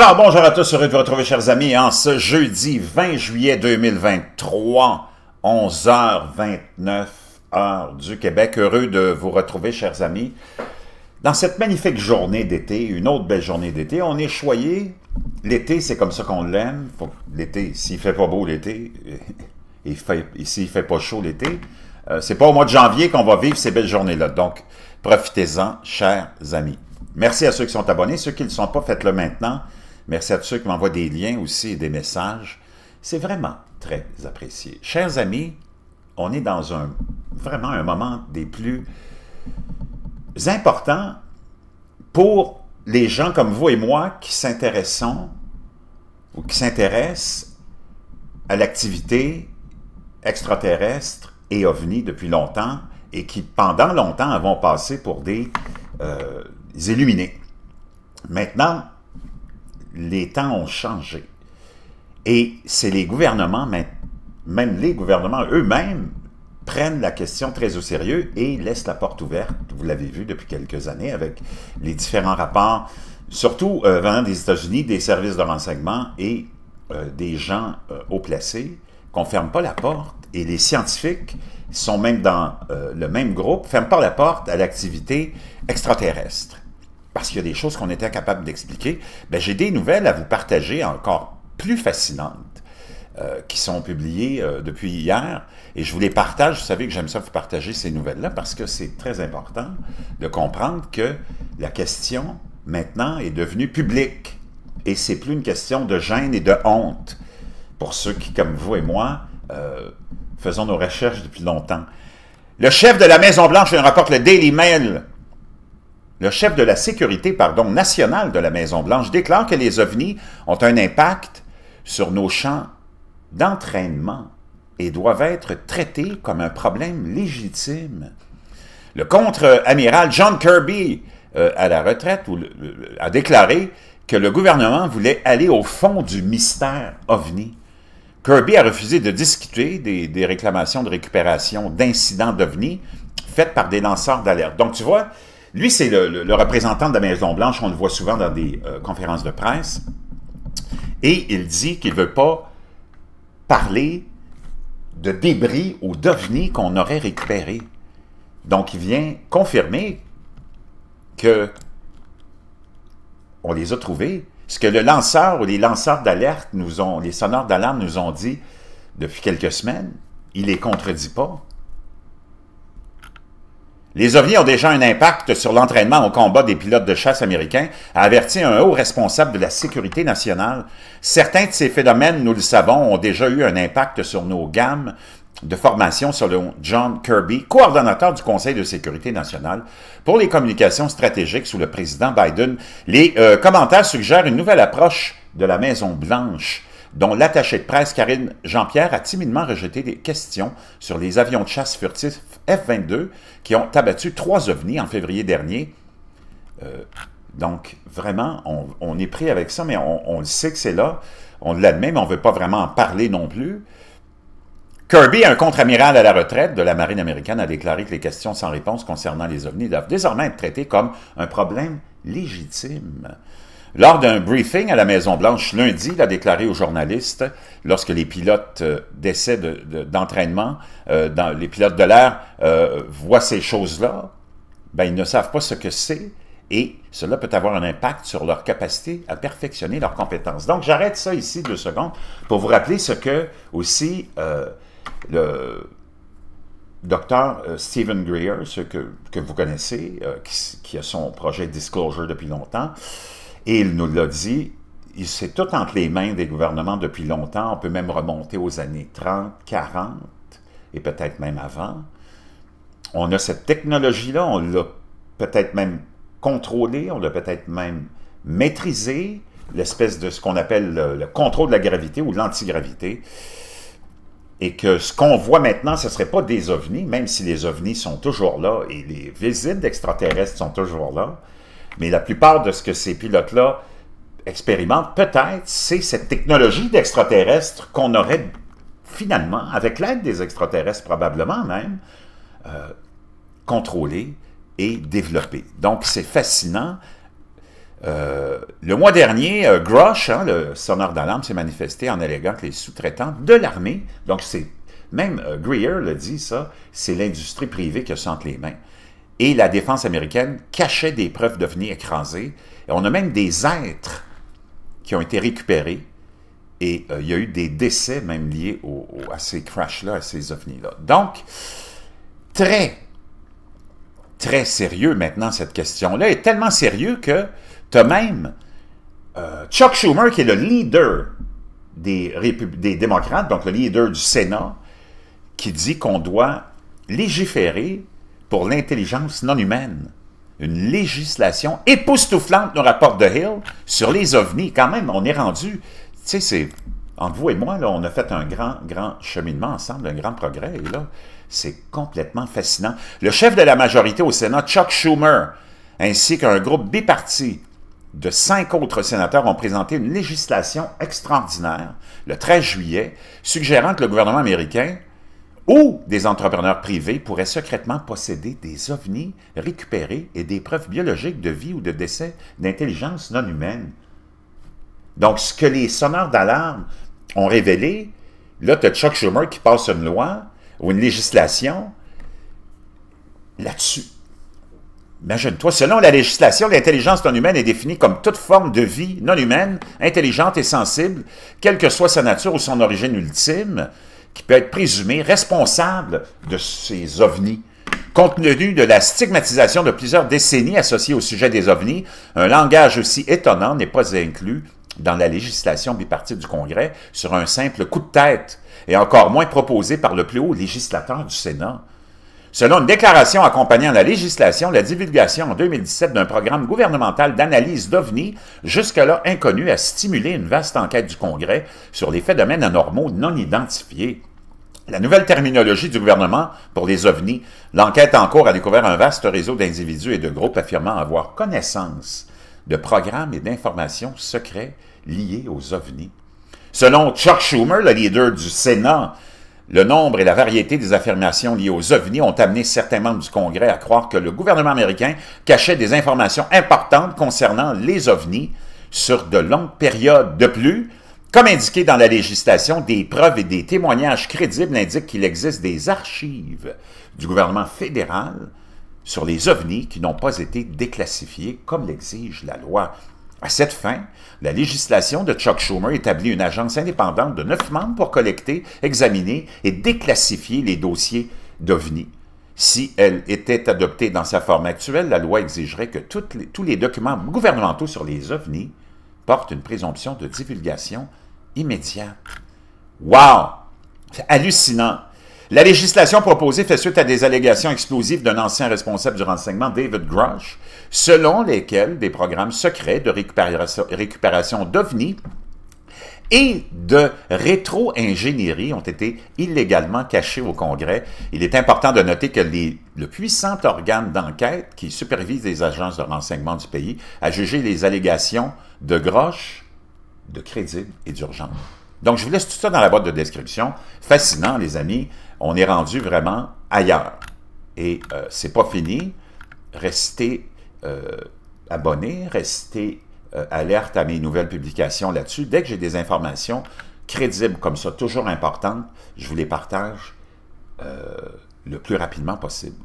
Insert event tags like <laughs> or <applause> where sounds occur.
Alors, bonjour à tous, heureux de vous retrouver, chers amis, en ce jeudi 20 juillet 2023, 11h29, heure du Québec. Heureux de vous retrouver, chers amis, dans cette magnifique journée d'été, une autre belle journée d'été. On est choyé, l'été, c'est comme ça qu'on l'aime. L'été, s'il fait pas beau l'été, et <laughs> s'il fait pas chaud l'été, euh, c'est pas au mois de janvier qu'on va vivre ces belles journées-là. Donc, profitez-en, chers amis. Merci à ceux qui sont abonnés. Ceux qui ne le sont pas, faites-le maintenant. Merci à tous ceux qui m'envoient des liens aussi et des messages. C'est vraiment très apprécié. Chers amis, on est dans un vraiment un moment des plus importants pour les gens comme vous et moi qui s'intéressons ou qui s'intéressent à l'activité extraterrestre et ovni depuis longtemps et qui, pendant longtemps, avons passé pour des, euh, des illuminés. Maintenant, les temps ont changé. Et c'est les gouvernements, même les gouvernements eux-mêmes, prennent la question très au sérieux et laissent la porte ouverte. Vous l'avez vu depuis quelques années avec les différents rapports, surtout euh, venant des États-Unis, des services de renseignement et euh, des gens euh, haut placés, qu'on ne ferme pas la porte. Et les scientifiques sont même dans le même groupe, ferment pas la porte à l'activité extraterrestre parce qu'il y a des choses qu'on était incapable d'expliquer, ben, j'ai des nouvelles à vous partager encore plus fascinantes euh, qui sont publiées euh, depuis hier. Et je vous les partage. Vous savez que j'aime ça vous partager ces nouvelles-là parce que c'est très important de comprendre que la question maintenant est devenue publique. Et c'est plus une question de gêne et de honte pour ceux qui, comme vous et moi, euh, faisons nos recherches depuis longtemps. Le chef de la Maison-Blanche rapporte le Daily Mail le chef de la sécurité nationale de la Maison-Blanche déclare que les ovnis ont un impact sur nos champs d'entraînement et doivent être traités comme un problème légitime. Le contre-amiral John Kirby, euh, à la retraite, a déclaré que le gouvernement voulait aller au fond du mystère ovni. Kirby a refusé de discuter des, réclamations de récupération d'incidents d'ovnis faites par des lanceurs d'alerte. Donc, tu vois, lui, c'est le, représentant de la Maison-Blanche, on le voit souvent dans des euh, conférences de presse, et il dit qu'il ne veut pas parler de débris ou d'ovnis qu'on aurait récupérés. Donc, il vient confirmer que on les a trouvés. Ce que le lanceur ou les lanceurs d'alerte nous ont, les sonneurs d'alarme nous ont dit depuis quelques semaines, il les contredit pas. Les ovnis ont déjà un impact sur l'entraînement au combat des pilotes de chasse américains, a averti un haut responsable de la sécurité nationale. Certains de ces phénomènes, nous le savons, ont déjà eu un impact sur nos gammes de formation selon John Kirby, coordonnateur du Conseil de sécurité nationale pour les communications stratégiques sous le président Biden. Les euh, commentaires suggèrent une nouvelle approche de la Maison Blanche dont l'attaché de presse Karine Jean-Pierre a timidement rejeté des questions sur les avions de chasse furtifs F-22 qui ont abattu trois ovnis en février dernier. Euh, donc, vraiment, on, est pris avec ça, mais on, on le sait que c'est là. On l'admet, mais on ne veut pas vraiment en parler non plus. Kirby, un contre-amiral à la retraite de la marine américaine, a déclaré que les questions sans réponse concernant les ovnis doivent désormais être traitées comme un problème légitime. Lors d'un briefing à la Maison-Blanche lundi, il a déclaré aux journalistes, lorsque les pilotes euh, d'essai d'entraînement, euh, les pilotes de l'air euh, voient ces choses-là, ben, ils ne savent pas ce que c'est et cela peut avoir un impact sur leur capacité à perfectionner leurs compétences. Donc, j'arrête ça ici deux secondes pour vous rappeler ce que aussi le docteur Stephen Greer, ce que, vous connaissez, qui, qui, a son projet Disclosure depuis longtemps, et il nous l'a dit, c'est tout entre les mains des gouvernements depuis longtemps. On peut même remonter aux années 30, 40 et peut-être même avant. On a cette technologie-là, on l'a peut-être même contrôlée, on l'a peut-être même maîtrisée, l'espèce de ce qu'on appelle le, contrôle de la gravité ou l'antigravité. Et que ce qu'on voit maintenant, ce ne serait pas des ovnis, même si les ovnis sont toujours là et les visites d'extraterrestres sont toujours là mais la plupart de ce que ces pilotes-là expérimentent, peut-être, c'est cette technologie d'extraterrestre qu'on aurait finalement, avec l'aide des extraterrestres probablement même, euh, contrôlée et développée. Donc c'est fascinant. Euh, le mois dernier, euh, hein, le sonneur d'alarme, s'est manifesté en alléguant que les sous-traitants de l'armée, donc c'est même euh, Greer le dit ça, c'est l'industrie privée qui a senti les mains. Et la défense américaine cachait des preuves d'OVNI écrasées. Et on a même des êtres qui ont été récupérés. Et euh, il y a eu des décès même liés à ces crashs-là, à ces ovnis-là. Donc, très, très sérieux maintenant cette question-là. est tellement sérieux que tu as même euh, Chuck Schumer, qui est le leader des, des démocrates, donc le leader du Sénat, qui dit qu'on doit légiférer pour l'intelligence non humaine. Une législation époustouflante nous rapporte de Hill sur les ovnis. Quand même, on est rendu, tu sais, c'est entre vous et moi, là, on a fait un grand, grand cheminement ensemble, un grand progrès, et là, c'est complètement fascinant. Le chef de la majorité au Sénat, Chuck Schumer, ainsi qu'un groupe biparti de cinq autres sénateurs ont présenté une législation extraordinaire le 13 juillet, suggérant que le gouvernement américain ou des entrepreneurs privés pourraient secrètement posséder des ovnis récupérés et des preuves biologiques de vie ou de décès d'intelligence non humaine. Donc, ce que les sonneurs d'alarme ont révélé, là, tu as Chuck Schumer qui passe une loi ou une législation là-dessus. Imagine-toi, selon la législation, l'intelligence non humaine est définie comme toute forme de vie non humaine, intelligente et sensible, quelle que soit sa nature ou son origine ultime, qui peut être présumé responsable de ces ovnis. Compte tenu de la stigmatisation de plusieurs décennies associée au sujet des ovnis, un langage aussi étonnant n'est pas inclus dans la législation bipartite du Congrès sur un simple coup de tête, et encore moins proposé par le plus haut législateur du Sénat. Selon une déclaration accompagnant la législation, la divulgation en 2017 d'un programme gouvernemental d'analyse d'OVNI, jusque-là inconnu, a stimulé une vaste enquête du Congrès sur les phénomènes anormaux non identifiés. La nouvelle terminologie du gouvernement pour les ovnis, l'enquête en cours a découvert un vaste réseau d'individus et de groupes affirmant avoir connaissance de programmes et d'informations secrets liés aux ovnis. Selon Chuck Schumer, le leader du Sénat le nombre et la variété des affirmations liées aux ovnis ont amené certains membres du Congrès à croire que le gouvernement américain cachait des informations importantes concernant les ovnis sur de longues périodes. De plus, comme indiqué dans la législation, des preuves et des témoignages crédibles indiquent qu'il existe des archives du gouvernement fédéral sur les ovnis qui n'ont pas été déclassifiées comme l'exige la loi. À cette fin, la législation de Chuck Schumer établit une agence indépendante de neuf membres pour collecter, examiner et déclassifier les dossiers d'OVNI. Si elle était adoptée dans sa forme actuelle, la loi exigerait que tous les documents gouvernementaux sur les OVNI portent une présomption de divulgation immédiate. Wow! C'est hallucinant! La législation proposée fait suite à des allégations explosives d'un ancien responsable du renseignement, David Grush, selon lesquelles des programmes secrets de récupération, d'ovnis et de rétro-ingénierie ont été illégalement cachés au Congrès. Il est important de noter que le puissant organe d'enquête qui supervise les agences de renseignement du pays a jugé les allégations de Grosh de crédibles et d'urgence. Donc, je vous laisse tout ça dans la boîte de description. Fascinant, les amis. On est rendu vraiment ailleurs. Et euh, c'est pas fini. Restez euh, abonnés, restez euh, alertes alerte à mes nouvelles publications là-dessus. Dès que j'ai des informations crédibles comme ça, toujours importantes, je vous les partage le plus rapidement possible.